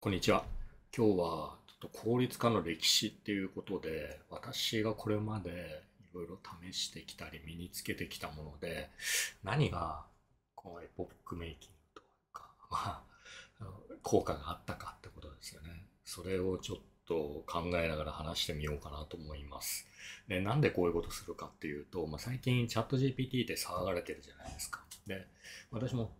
こんにちは。今日はちょっと効率化の歴史っていうことで、私がこれまでいろいろ試してきたり身につけてきたもので、何がこのエポックメイキングとか、まあ、効果があったかってことですよね。それをちょっと考えながら話してみようかなと思います。で、なんでこういうことするかっていうと、まあ、最近チャット GPT って騒がれてるじゃないですか。で、私も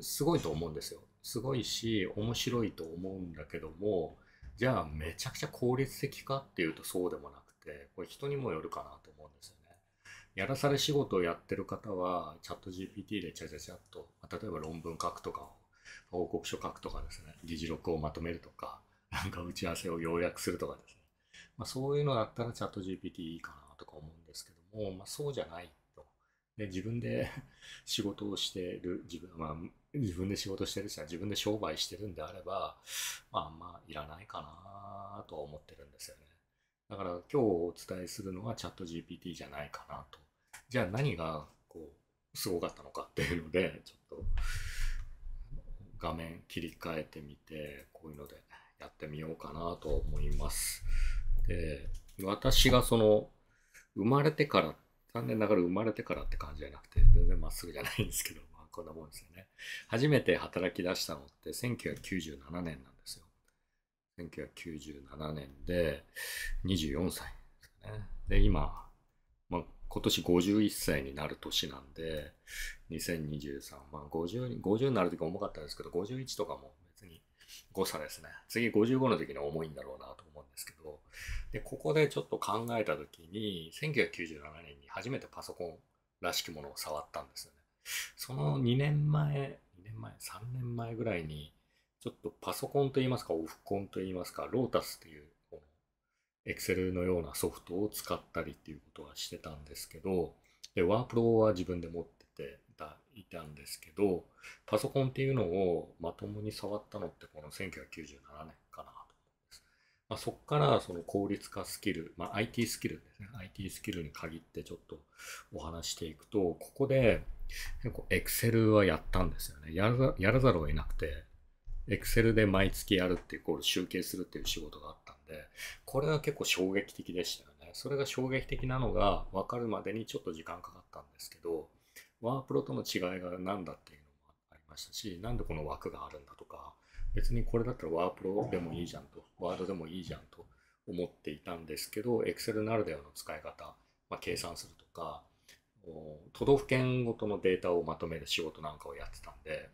すごいと思うんですよ。すごいし面白いと思うんだけどもじゃあめちゃくちゃ効率的かっていうとそうでもなくてこれ人にもよるかなと思うんですよね。やらされ仕事をやってる方はチャット GPT でチャチャチャっと例えば論文書くとか報告書書くとかですね議事録をまとめるとかなんか打ち合わせを要約するとかですね、まあ、そういうのだったらチャット GPT いいかなとか思うんですけども、まあ、そうじゃないね、自分で 仕事をしてる、自分、まあ、自分で仕事してるし、自分で商売してるんであれば、まあ、あんまいらないかなとは思ってるんですよね。だから今日お伝えするのはチャット GPT じゃないかなと。じゃあ何が、こう、すごかったのかっていうので、ちょっと、画面切り替えてみて、こういうのでやってみようかなと思います。で、私がその、生まれてから残念ながら生まれてからって感じじゃなくて、全然まっすぐじゃないんですけど、まあ、こんなもんですよね。初めて働き出したのって1997年なんですよ。1997年で24歳ですね。で、今、まあ、今年51歳になる年なんで、2023、まあ50、50になる時重かったですけど、51とかも別に誤差ですね。次55の時に重いんだろうなとで、ここでちょっと考えた時に、1997年に初めてパソコンらしきものを触ったんですよね。その2年前、2年前、3年前ぐらいに、ちょっとパソコンといいますか、オフコンといいますか、ロータスという、この、エクセルのようなソフトを使ったりっていうことはしてたんですけど、で、ワープロは自分で持ってていたんですけど、パソコンっていうのをまともに触ったのってこの1997年まあ、そこからその効率化スキル、まあ、IT スキルですね IT スキルに限ってちょっとお話していくとここで結構 Excel はやったんですよねやらやらざるを得なくて Excel で毎月やるっていうこう集計するっていう仕事があったんでこれは結構衝撃的でしたよねそれが衝撃的なのが分かるまでにちょっと時間かかったんですけどワープロとの違いが何だっていうのもありましたしなんでこの枠があるんだとか別にこれだったらワープロでもいいじゃんと、ワードでもいいじゃんと思っていたんですけど、Excel ならではの使い方、まあ、計算するとか、都道府県ごとのデータをまとめる仕事なんかをやってたんで、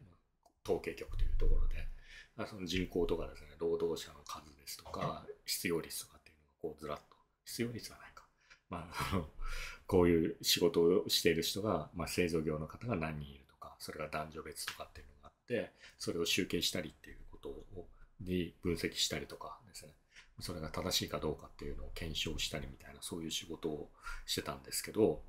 統計局というところで、その人口とかですね、労働者の数ですとか、失業率とかっていうのがこうずらっと、失業率はないか。まあ、こういう仕事をしている人が、まあ、製造業の方が何人いるとか、それが男女別とかっていうのがあって、それを集計したりっていうトを分析したりとかですねそれが正しいかどうかっていうのを検証したりみたいなそういう仕事をしてたんですけど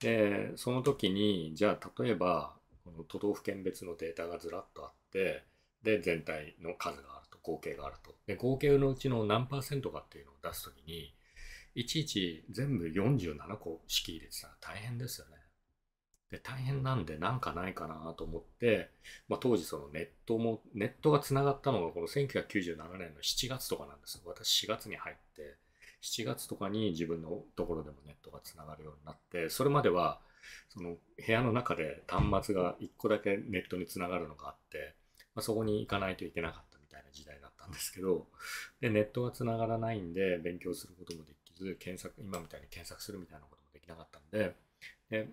でその時にじゃあ例えばこの都道府県別のデータがずらっとあってで全体の数があると合計があるとで合計のうちの何パーセントかっていうのを出す時にいちいち全部47個式入れてたら大変ですよね。で大変なんでなんかないかなと思って、まあ、当時そのネットもネットがつながったのがこの1997年の7月とかなんです私4月に入って7月とかに自分のところでもネットがつながるようになってそれまではその部屋の中で端末が1個だけネットにつながるのがあって、まあ、そこに行かないといけなかったみたいな時代だったんですけどでネットがつながらないんで勉強することもできず検索今みたいに検索するみたいなこともできなかったんでで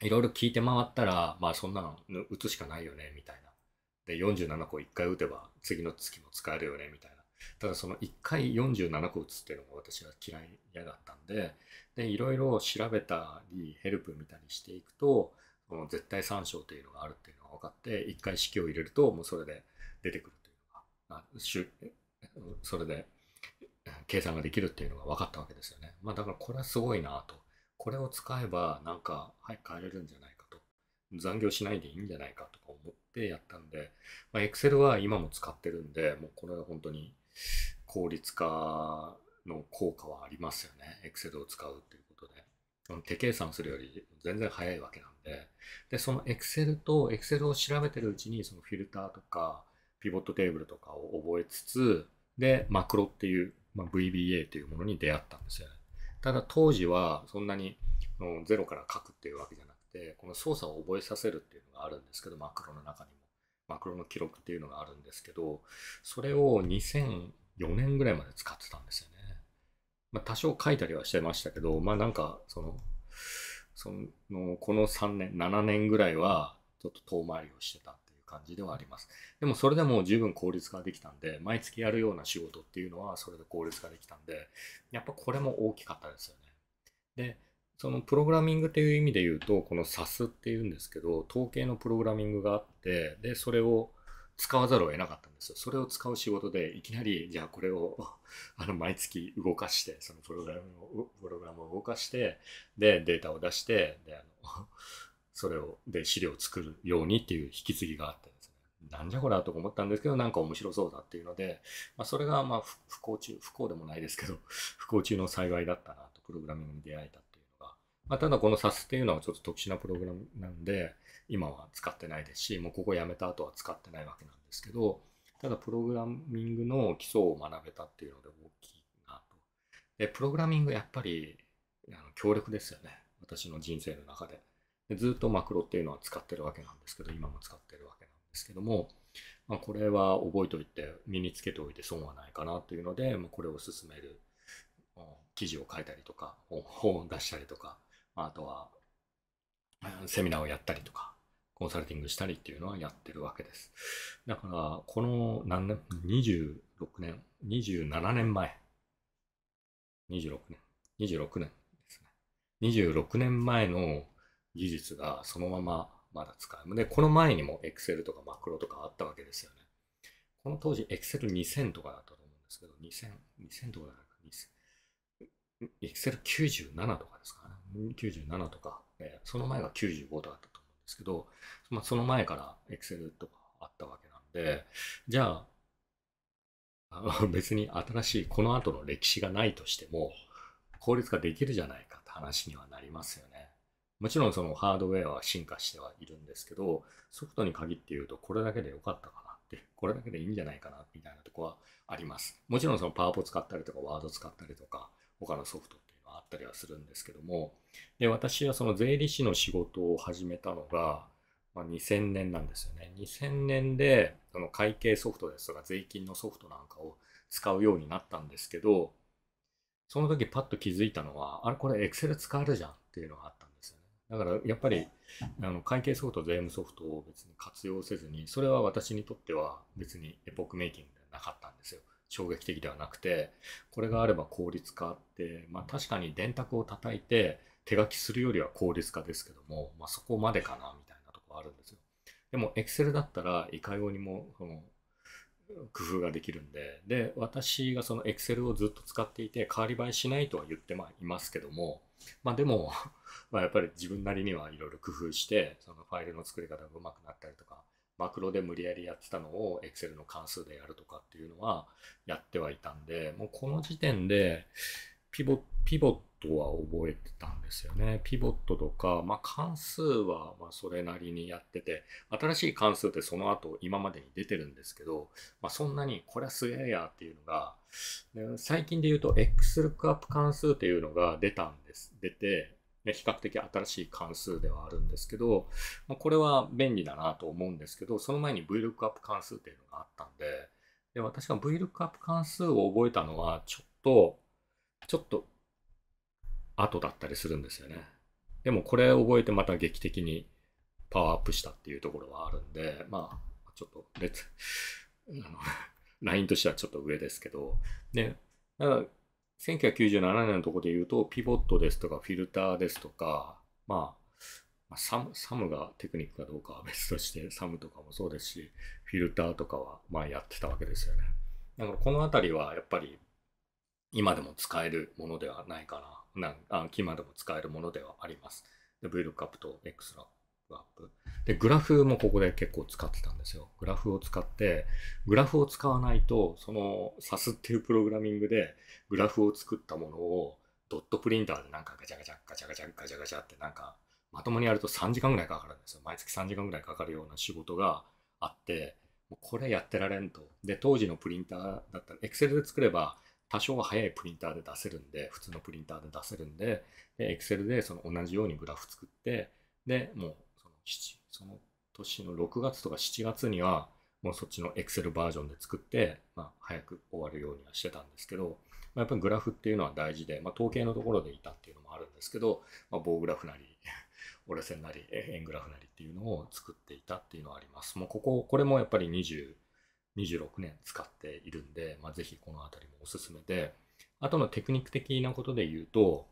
いろいろ聞いて回ったら、まあそんなの打つしかないよね、みたいな。で、47個1回打てば次の月も使えるよね、みたいな。ただその1回47個打つっていうのが私は嫌い嫌だったんで、で、いろいろ調べたり、ヘルプ見たりしていくと、この絶対参照というのがあるっていうのが分かって、1回式を入れると、もうそれで出てくるというのが、それで計算ができるっていうのが分かったわけですよね。まあだからこれはすごいなと。これを使えばなんかはい、帰れるんじゃないかと残業しないでいいんじゃないかとか思ってやったんで、まあ、Excel は今も使ってるんでもうこれは本当に効率化の効果はありますよね Excel を使うっていうことで手計算するより全然早いわけなんででその Excel と Excel を調べてるうちにそのフィルターとかピボットテーブルとかを覚えつつでマクロっていう、まあ、VBA というものに出会ったんですよねただ当時はそんなにゼロから書くっていうわけじゃなくてこの操作を覚えさせるっていうのがあるんですけどマクロの中にもマクロの記録っていうのがあるんですけどそれを2004年ぐらいまで使ってたんですよね、まあ、多少書いたりはしてましたけどまあなんかそのそのこの3年7年ぐらいはちょっと遠回りをしてた感じではあります。でもそれでも十分効率化できたんで、毎月やるような仕事っていうのはそれで効率化できたんで、やっぱこれも大きかったですよね。で、そのプログラミングっていう意味で言うと、この SAS っていうんですけど、統計のプログラミングがあって、で、それを使わざるを得なかったんですよ。それを使う仕事で、いきなり、じゃあこれを あの、毎月動かして、そのプログラムを、プログラムを動かして、で、データを出して、で、あのそれを、で、資料を作るようにっていう引き継ぎがあってですね、なんじゃこりゃと思ったんですけど、なんか面白そうだっていうので、まあ、それが、まあ、不幸中、不幸でもないですけど、不幸中の幸いだったなと、プログラミングに出会えたっていうのが、まあ、ただこの SAS っていうのはちょっと特殊なプログラムなんで、今は使ってないですし、もうここやめた後は使ってないわけなんですけど、ただプログラミングの基礎を学べたっていうので大きいなと。で、プログラミングやっぱりあの強力ですよね。私の人生の中で。ずっとマクロっていうのは使ってるわけなんですけど、今も使ってるわけなんですけども、まあ、これは覚えておいて、身につけておいて損はないかなというので、まあ、これを進める、記事を書いたりとか、本 を出したりとか、あとはセミナーをやったりとか、コンサルティングしたりっていうのはやってるわけです。だから、この何年、26年、27年前、26年、26年ですね。26年前の技術がそのまままだ使う。で、この前にも Excel とかマクロとかあったわけですよね。この当時 Excel2000 とかだったと思うんですけど、2000、2000とかだたら、Excel97 とかですかね。97とか、えー、その前が95とかだったと思うんですけど、まあ、その前から Excel とかあったわけなんで、じゃあ、あ の別に新しいこの後の歴史がないとしても、効率化できるじゃないかって話にはなりますよね。もちろんそのハードウェアは進化してはいるんですけど、ソフトに限って言うとこれだけで良かったかなって、これだけでいいんじゃないかなみたいなとこはあります。もちろんそのパワポ使ったりとかワード使ったりとか、他のソフトっていうのはあったりはするんですけども、で、私はその税理士の仕事を始めたのが、まあ、2000年なんですよね。2000年でその会計ソフトですとか税金のソフトなんかを使うようになったんですけど、その時パッと気づいたのは、あれこれ Excel 使えるじゃんっていうのがあった。だからやっぱりあの会計ソフト、税務ソフトを別に活用せずに、それは私にとっては別にエポックメイキングではなかったんですよ。衝撃的ではなくて、これがあれば効率化って、まあ確かに電卓を叩いて手書きするよりは効率化ですけども、まあそこまでかなみたいなところあるんですよ。でも Excel だったらいかようにもその工夫ができるんで、で、私がその Excel をずっと使っていて、代わり映えしないとは言ってまいますけども、まあでも まあやっぱり自分なりにはいろいろ工夫してそのファイルの作り方がうまくなったりとかマクロで無理やりやってたのを Excel の関数でやるとかっていうのはやってはいたんでもうこの時点でピボピボットは覚えてたんですよね。ピボットとか、まあ、関数はまそれなりにやってて、新しい関数ってその後今までに出てるんですけど、まあ、そんなにこれはすげえやっていうのが、最近で言うと XLOOKUP 関数っていうのが出たんです。出て、比較的新しい関数ではあるんですけど、まあ、これは便利だなと思うんですけど、その前に VLOOKUP 関数っていうのがあったんで、で私が VLOOKUP 関数を覚えたのは、ちょっとちょっと後だったりするんですよね。でもこれを覚えてまた劇的にパワーアップしたっていうところはあるんで、まあ、ちょっと、レッツ、あの、ラインとしてはちょっと上ですけど、ね、だから1997年のところで言うと、ピボットですとか、フィルターですとか、まあ、サムサムがテクニックかどうかは別として、サムとかもそうですし、フィルターとかはまあやってたわけですよね。だからこの辺りはやっぱり今でも使えるものではないかな。なあ今でも使えるものではあります。で、VLOOKUP と XLOOKUP。で、グラフもここで結構使ってたんですよ。グラフを使って、グラフを使わないと、その SAS っていうプログラミングで、グラフを作ったものをドットプリンターでなんかガチャガチャガチャガチャガチャガチャってなんか、まともにやると3時間ぐらいかかるんですよ。毎月3時間ぐらいかかるような仕事があって、これやってられんと。で、当時のプリンターだったら、Excel で作れば、多少は早いプリンターで出せるんで、普通のプリンターで出せるんで、で Excel でその同じようにグラフ作って、で、もうそのその年の6月とか7月には、もうそっちの Excel バージョンで作って、まあ、早く終わるようにはしてたんですけど、まあ、やっぱりグラフっていうのは大事で、まあ、統計のところでいたっていうのもあるんですけど、まあ、棒グラフなり、折れ線なり、円グラフなりっていうのを作っていたっていうのはあります。もうここ、これもやっぱり20、26年使っているんで、まあ、ぜひこの辺りもおすすめで、あとのテクニック的なことで言うと、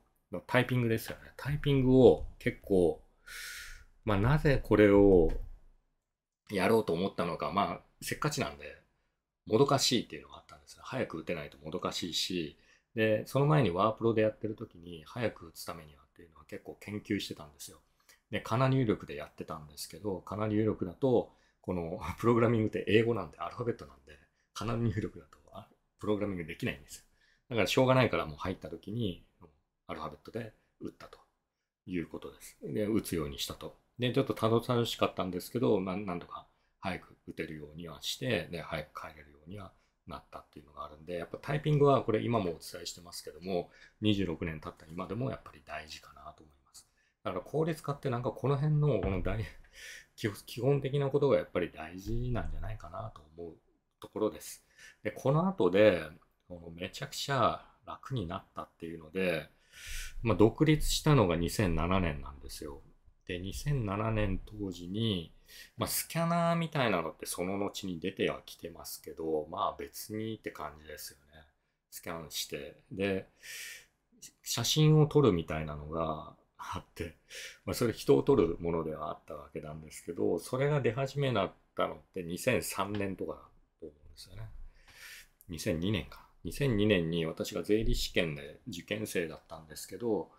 タイピングですよね。タイピングを結構、まあ、なぜこれをやろうと思ったのか、まあ、せっかちなんで、もどかしいっていうのがあったんです早く打てないともどかしいし、で、その前にワープロでやってる時に、早く打つためにはっていうのは結構研究してたんですよ。で、かな入力でやってたんですけど、かな入力だと、この プログラミングって英語なんでアルファベットなんで、カナル入力だとプログラミングできないんですよ。だからしょうがないからもう入った時にアルファベットで打ったということです。で、打つようにしたと。で、ちょっと楽しかったんですけど、まなんとか早く打てるようにはして、で、早く帰れるようにはなったっていうのがあるんで、やっぱタイピングはこれ今もお伝えしてますけども、26年経った今でもやっぱり大事かなと思います。から効率化ってなんかこの辺の、この大、基本的なことがやっぱり大事なんじゃないかなと思うところです。で、この後で、めちゃくちゃ楽になったっていうので、まあ、独立したのが2007年なんですよ。で、2007年当時に、まあ、スキャナーみたいなのってその後に出てはきてますけど、まあ別にって感じですよね。スキャンして。で、写真を撮るみたいなのが、あって、まあ、それ人を取るものではあったわけなんですけど、それが出始めになったのって2003年とかだと思うんですよね。2002年か。2002年に私が税理士試験で受験生だったんですけど、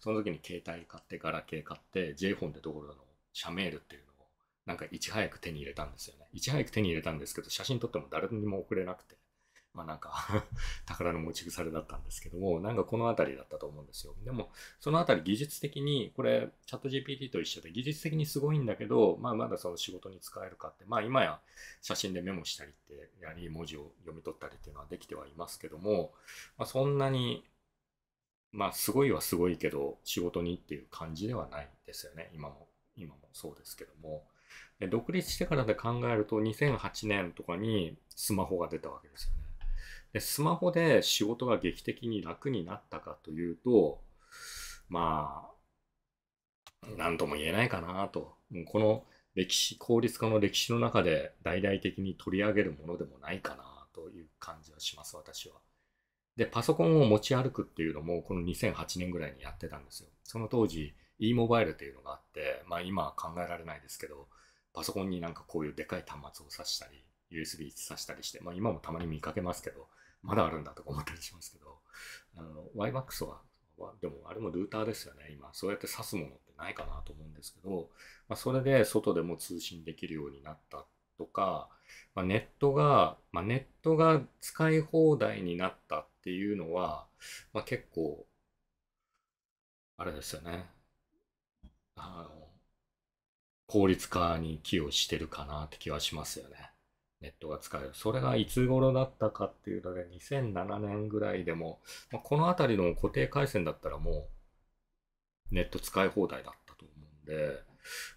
その時に携帯買って、ガラケー買って、J フォってところの社メールっていうのを、なんかいち早く手に入れたんですよね。いち早く手に入れたんですけど、写真撮っても誰にも送れなくて。まあなんか 宝の持ち腐れだったんですけども、なんかこの辺りだったと思うんですよ。でも、その辺り技術的に、これ、チャット GPT と一緒で技術的にすごいんだけど、まあまだその仕事に使えるかって、まあ今や写真でメモしたりって、やはり文字を読み取ったりっていうのはできてはいますけども、まあそんなに、まあすごいはすごいけど、仕事にっていう感じではないですよね。今も、今もそうですけども。独立してからで考えると2008年とかにスマホが出たわけですよね。でスマホで仕事が劇的に楽になったかというとまあ何とも言えないかなとこの歴史効率化の歴史の中で大々的に取り上げるものでもないかなという感じはします私は。でパソコンを持ち歩くっていうのもこの2008年ぐらいにやってたんですよ。その当時 e モバイルというのがあって、まあ、今は考えられないですけどパソコンになんかこういうでかい端末を挿したり USB 挿したりして、まあ、今もたまに見かけますけどまだあるんだとか思ったりしますけど、あの、YMAX は、でもあれもルーターですよね、今。そうやって挿すものってないかなと思うんですけど、まあ、それで外でも通信できるようになったとか、まあ、ネットが、まあ、ネットが使い放題になったっていうのは、まあ、結構、あれですよね。あの、効率化に寄与してるかなって気はしますよね。ネットが使える。それがいつ頃だったかっていうので、2007年ぐらいでも、まあ、この辺りの固定回線だったらもう、ネット使い放題だったと思うんで、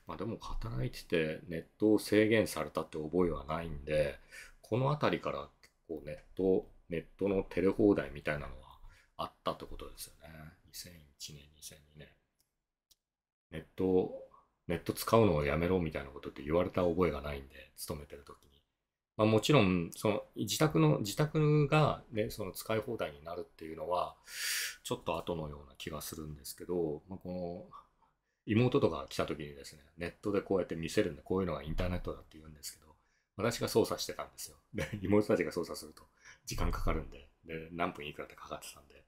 まあ、でも働いててネットを制限されたって覚えはないんで、この辺りから結構ネット、ネットのテレ放題みたいなのはあったってことですよね。2001年、2002年。ネット、ネット使うのをやめろみたいなことって言われた覚えがないんで、勤めてるきに。まあ、もちろん、その自宅の、自宅がね、その使い放題になるっていうのは、ちょっと後のような気がするんですけど、まあ、この、妹とか来た時にですね、ネットでこうやって見せるんで、こういうのがインターネットだって言うんですけど、私が操作してたんですよ。で、妹たちが操作すると時間かかるんで、で、何分いくらってかかってたんで、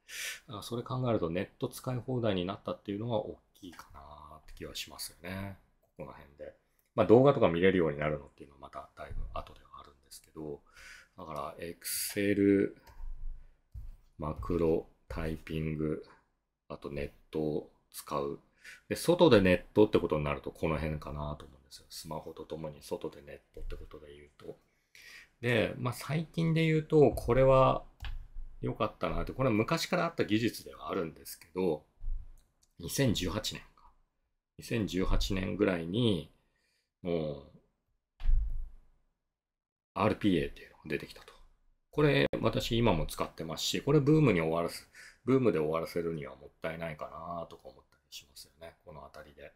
あそれ考えるとネット使い放題になったっていうのは大きいかなって気はしますよね。ここの辺で。まあ動画とか見れるようになるのっていうのはまただいぶ後でですけど、だから Excel、マクロ、タイピング、あとネットを使う。で、外でネットってことになるとこの辺かなと思うんですよ。スマホとともに外でネットってことで言うと。で、まあ最近で言うと、これは良かったなって、これは昔からあった技術ではあるんですけど、2018年か。2018年ぐらいに、もう、RPA っていうのが出てきたと。これ私今も使ってますし、これブームに終わらす、ブームで終わらせるにはもったいないかなとか思ったりしますよね。この辺りで。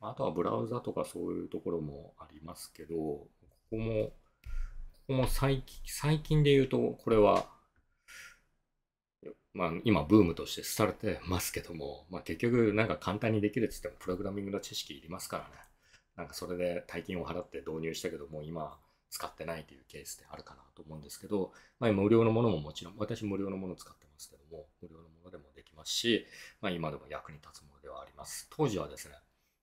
あとはブラウザとかそういうところもありますけど、ここも、ここも最近最近で言うと、これは、まあ、今ブームとして廃れてますけども、まあ、結局なんか簡単にできるっつってもプログラミングの知識いりますからね。なんかそれで大金を払って導入したけども今使ってないというケースであるかなと思うんですけど、まあ、無料のものももちろん、私無料のもの使ってますけども、無料のものでもできますし、まあ、今でも役に立つものではあります。当時はですね、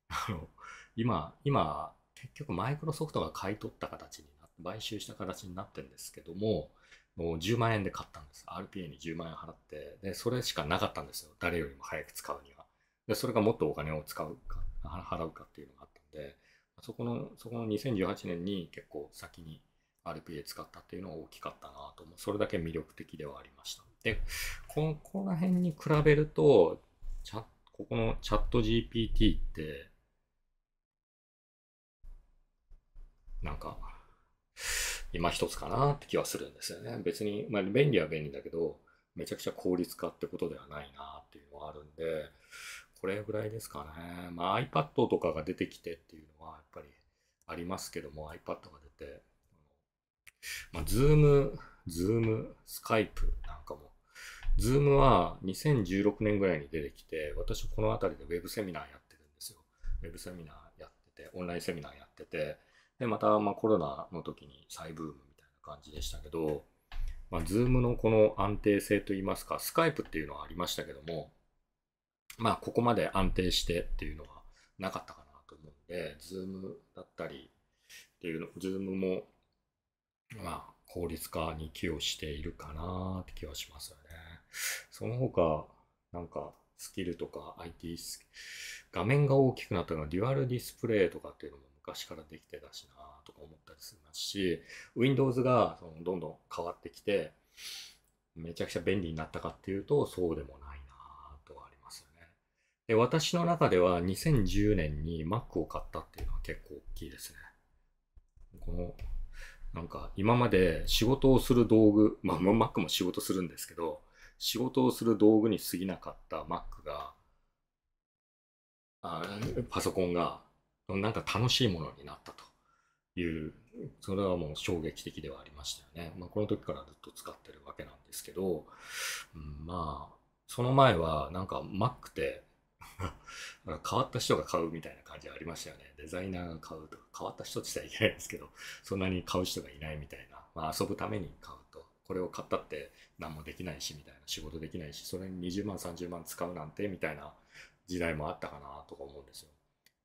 あの、今、今、結局マイクロソフトが買い取った形になって、買収した形になってるんですけども、もう10万円で買ったんです。RPA に10万円払って、で、それしかなかったんですよ。誰よりも早く使うには。で、それがもっとお金を使うか、払うかっていうのがあったんで、そこの、そこの2018年に結構先に RPA 使ったっていうのは大きかったなと思う。それだけ魅力的ではありました。で、ここら辺に比べると、チャここのチャット GPT って、なんか、今一つかなって気はするんですよね。別に、まあ、便利は便利だけど、めちゃくちゃ効率化ってことではないなっていうのはあるんで、これぐらいですかね。まあ iPad とかが出てきてっていうのはやっぱりありますけども、iPad が出て、まあ Zoom、Zoom、Skype なんかも、Zoom は2016年ぐらいに出てきて、私この辺りで Web セミナーやってるんですよ。Web セミナーやってて、オンラインセミナーやってて、で、またまあコロナの時に再ブームみたいな感じでしたけど、まあ、Zoom のこの安定性といいますか、Skype っていうのはありましたけども、まあ、ここまで安定してっていうのはなかったかなと思うんで、ズームだったりっていうの、ズームも、まあ、効率化に寄与しているかなって気はしますよね。その他、なんか、スキルとか IT 画面が大きくなったのはデュアルディスプレイとかっていうのも昔からできてたしなとか思ったりしますし、Windows がそのどんどん変わってきて、めちゃくちゃ便利になったかっていうと、そうでもない。で、私の中では2010年に Mac を買ったっていうのは結構大きいですね。この、なんか今まで仕事をする道具、まあ Mac も仕事するんですけど、仕事をする道具に過ぎなかった Mac が、あパソコンがなんか楽しいものになったという、それはもう衝撃的ではありましたよね。まあ、この時からずっと使ってるわけなんですけど、うん、まあ、その前はなんか Mac って 変わった人が買うみたいな感じはありましたよね。デザイナーが買うとか、変わった人って言ったらいけないんですけど、そんなに買う人がいないみたいな、まあ、遊ぶために買うと、これを買ったって何もできないしみたいな、仕事できないし、それに20万、30万使うなんてみたいな時代もあったかなとか思うんですよ。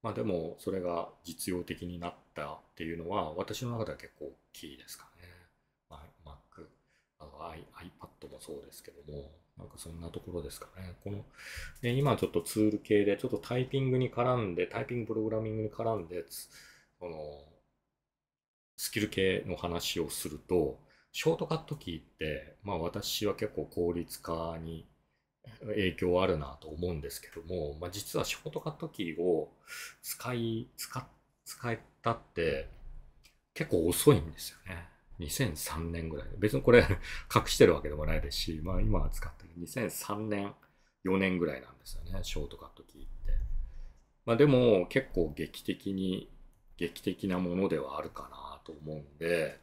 まあでも、それが実用的になったっていうのは、私の中では結構大きいですかね。ま Mac、iPad もそうですけども、なんかそんなところですかね。この、ね、今ちょっとツール系で、ちょっとタイピングに絡んで、タイピングプログラミングに絡んで、その、スキル系の話をすると、ショートカットキーって、まあ私は結構効率化に影響あるなと思うんですけども、まあ実はショートカットキーを使い、使、使えたって結構遅いんですよね。2003年ぐらい。別にこれ 隠してるわけでもないですし、まあ今は使ってる2003年、4年ぐらいなんですよね、ショートカットキーって。まあでも結構劇的に、劇的なものではあるかなと思うんで、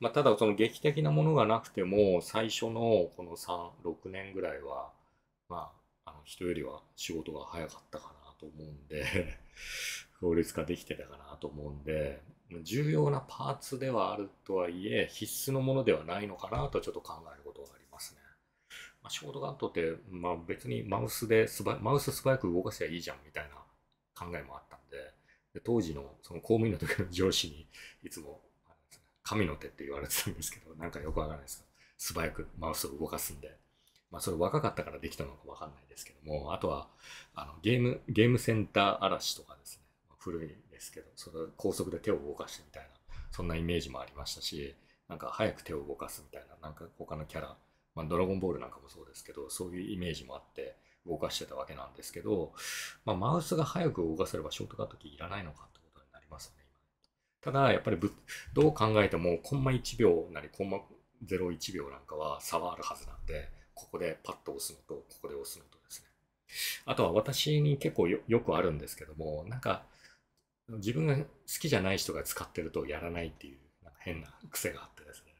まあただその劇的なものがなくても、最初のこの3、6年ぐらいは、まあ、あの人よりは仕事が早かったかなと思うんで効率化できてたかなと思うんで重要なパーツではあるとはいえ必須のものではないのかなとちょっと考えることがありますね。まあ、ショートカットって、まあ、別にマウスで素マウス素早く動かせばいいじゃんみたいな考えもあったんでで当時のその公務員の時の上司にいつも神の手って言われてたんですけどなんかよくわからないですけど素早くマウスを動かすんで。まあ、それ若かったからできたのかわかんないですけども、あとは、あの、ゲーム、ゲームセンター嵐とかですね、古いですけどその高速で手を動かしてみたいなそんなイメージもありましたしなんか早く手を動かすみたいななんか他のキャラ、まあ、ドラゴンボールなんかもそうですけどそういうイメージもあって動かしてたわけなんですけど、まあ、マウスが早く動かせればショートカットキーいらないのかってことになりますよね今ただやっぱりぶどう考えてもコンマ1秒なりコンマ01秒なんかは差はあるはずなんでここでパッと押すのとここで押すのとですねあとは私に結構よくあるんですけども、なんか自分が好きじゃない人が使ってるとやらないっていうなんか変な癖があってですね。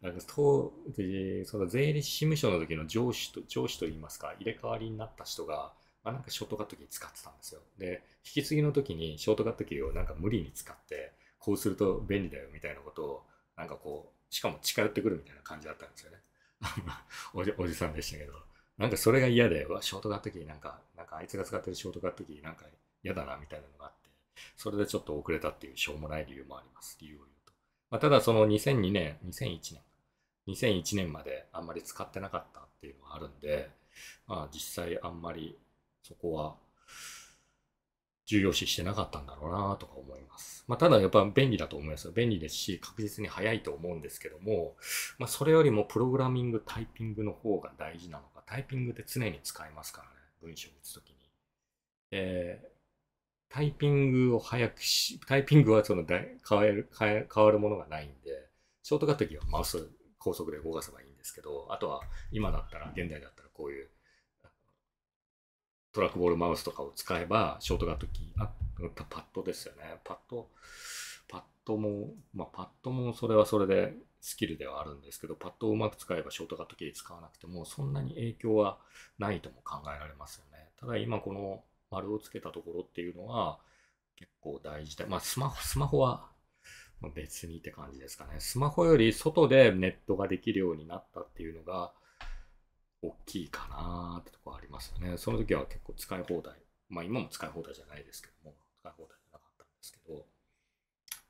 なんか当時、その税理士事務所の時の上司と、上司といいますか、入れ替わりになった人が、まあ、なんかショートカットキー使ってたんですよ。で、引き継ぎの時にショートカットキーをなんか無理に使って、こうすると便利だよみたいなことを、なんかこう、しかも近寄ってくるみたいな感じだったんですよね。おじおじさんでしたけど。なんかそれが嫌で、わ、ショートカットキーなんか、なんかあいつが使ってるショートカットキーなんか嫌だなみたいなのがあって。それでちょっと遅れたっていうしょうもない理由もあります。理由を言うと。まあ、ただその2002年、2001年、2001年まであんまり使ってなかったっていうのがあるんで、まあ実際あんまりそこは重要視してなかったんだろうなとか思います。まあ、ただやっぱ便利だと思います便利ですし、確実に早いと思うんですけども、まあ、それよりもプログラミング、タイピングの方が大事なのか、タイピングって常に使いますからね、文章を打つときに。えータイピングを早くし、タイピングはその変える変わるものがないんで、ショートカット機はマウス高速で動かせばいいんですけど、あとは今だったら、現代だったらこういうトラックボールマウスとかを使えば、ショートカットキー、あパッドですよね。パッド、パッドも、まあ、パッドもそれはそれでスキルではあるんですけど、パッドをうまく使えばショートカットキー使わなくても、そんなに影響はないとも考えられますよね。ただ今この、丸をつけたところっていうのは結構大事で、まあスマホ、スマホは別にって感じですかね。スマホより外でネットができるようになったっていうのが大きいかなってとこありますよね。その時は結構使い放題。まあ今も使い放題じゃないですけども、使い放題じゃなかったんですけど、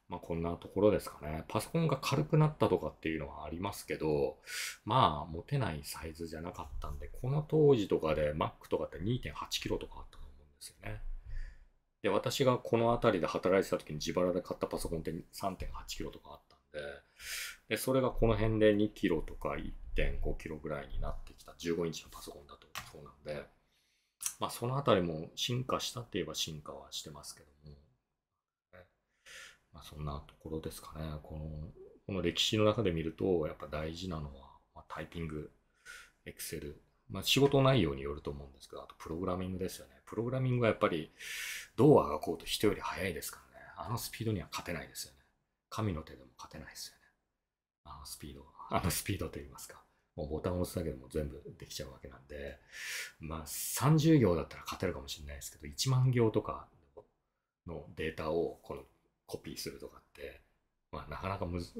まあこんなところですかね。パソコンが軽くなったとかっていうのはありますけど、まあ持てないサイズじゃなかったんで、この当時とかで Mac とかって2.8キロとかあっですよね。で、私がこの辺りで働いてた時に自腹で買ったパソコンって3.8キロとかあったんで、で、それがこの辺で2キロとか1.5キロぐらいになってきた15インチのパソコンだとそうなんで、まあその辺りも進化したって言えば進化はしてますけども、ね、まあそんなところですかね。この、この歴史の中で見ると、やっぱ大事なのは、まあ、タイピング、エクセル、まあ、仕事内容によると思うんですけど、あとプログラミングですよね。プログラミングはやっぱり、どうあがこうと人より速いですからね。あのスピードには勝てないですよね。神の手でも勝てないですよね。あのスピード、あのスピードと言いますか。もうボタンを押すだけでも全部できちゃうわけなんで、まあ30行だったら勝てるかもしれないですけど、1万行とかのデータをこのコピーするとかって、まあなかなかむず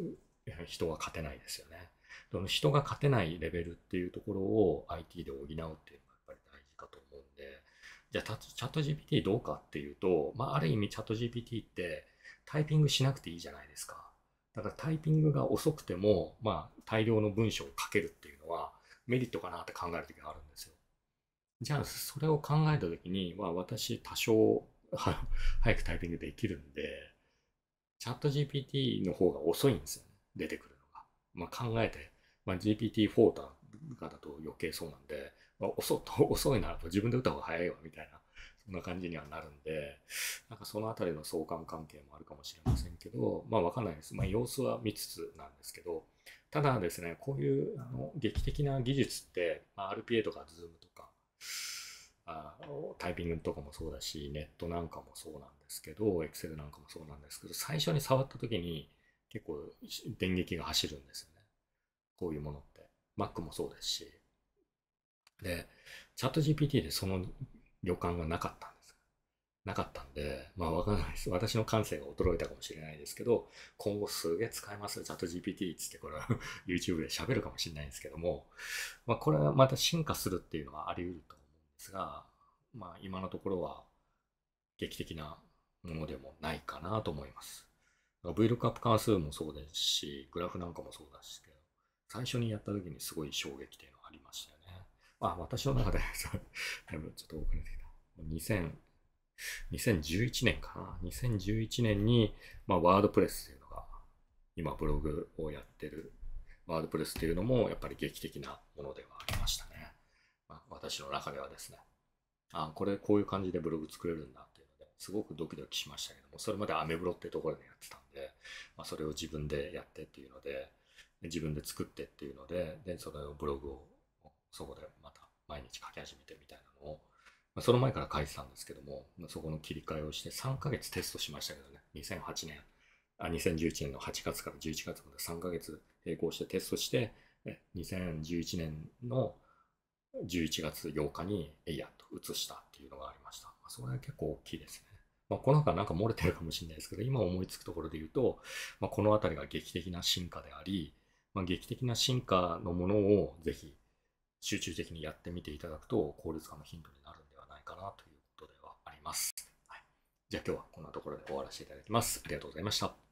人は勝てないですよね。その人が勝てないレベルっていうところを IT で補うっていうじゃあチャット GPT どうかっていうと、まあ、ある意味チャット GPT ってタイピングしなくていいじゃないですか。だからタイピングが遅くても、まあ、大量の文章を書けるっていうのはメリットかなって考える時があるんですよ。じゃあ、それを考えた時に、まあ、私多少 早くタイピングできるんで、チャット GPT の方が遅いんですよね。出てくるのが。まあ、考えて、まあ、GPT-4 とかだと余計そうなんで、まあ、遅 遅いなら自分で打った方が早いわみたいなそんな感じにはなるんでなんかその辺りの相関関係もあるかもしれませんけどまあ分かんないです、まあ、様子は見つつなんですけどただですねこういうあの劇的な技術って、まあ、RPA とか Zoom とかあタイピングとかもそうだしネットなんかもそうなんですけど Excel なんかもそうなんですけど最初に触った時に結構電撃が走るんですよねこういうものって Mac もそうですしで、チャット GPT でその予感はなかったんです。なかったんで、まあわからないです。私の感性が驚いたかもしれないですけど、今後すげえ使えますよ、チャット GPT つってこれは YouTube で喋るかもしれないんですけども、まあこれはまた進化するっていうのはあり得ると思うんですが、まあ今のところは劇的なものでもないかなと思います。VLOOKUP 関数もそうですし、グラフなんかもそうだし、最初にやった時にすごい衝撃っていうのはありましたあ、私の中で だいぶちょっと遅れてきた。2000、2011年かな。2011年に、まあ、ワードプレスっていうのが、今ブログをやってる、ワードプレスっていうのも、やっぱり劇的なものではありましたね。まあ、私の中ではですね。あ、これ、こういう感じでブログ作れるんだっていうので、すごくドキドキしましたけども、それまでアメブロっていうところでやってたんで、まあ、それを自分でやってっていうので、自分で作ってっていうので、で、そのブログをそこでまた毎日書き始めてみたいなのを、まあ、その前から書いてたんですけども、まあ、そこの切り替えをして3ヶ月テストしましたけどね、2008年、あ2011年の8月から11月まで3ヶ月並行してテストして、2011年の11月8日にエイヤと移したっていうのがありました。まあ、それは結構大きいですね。まあ、この中なんか漏れてるかもしれないですけど、今思いつくところで言うと、まあ、この辺りが劇的な進化であり、まあ、劇的な進化のものをぜひ集中的にやってみていただくと、効率化の頻度になるんではないかなということではあります。はい、じゃあ今日はこんなところで終わらせていただきます。ありがとうございました。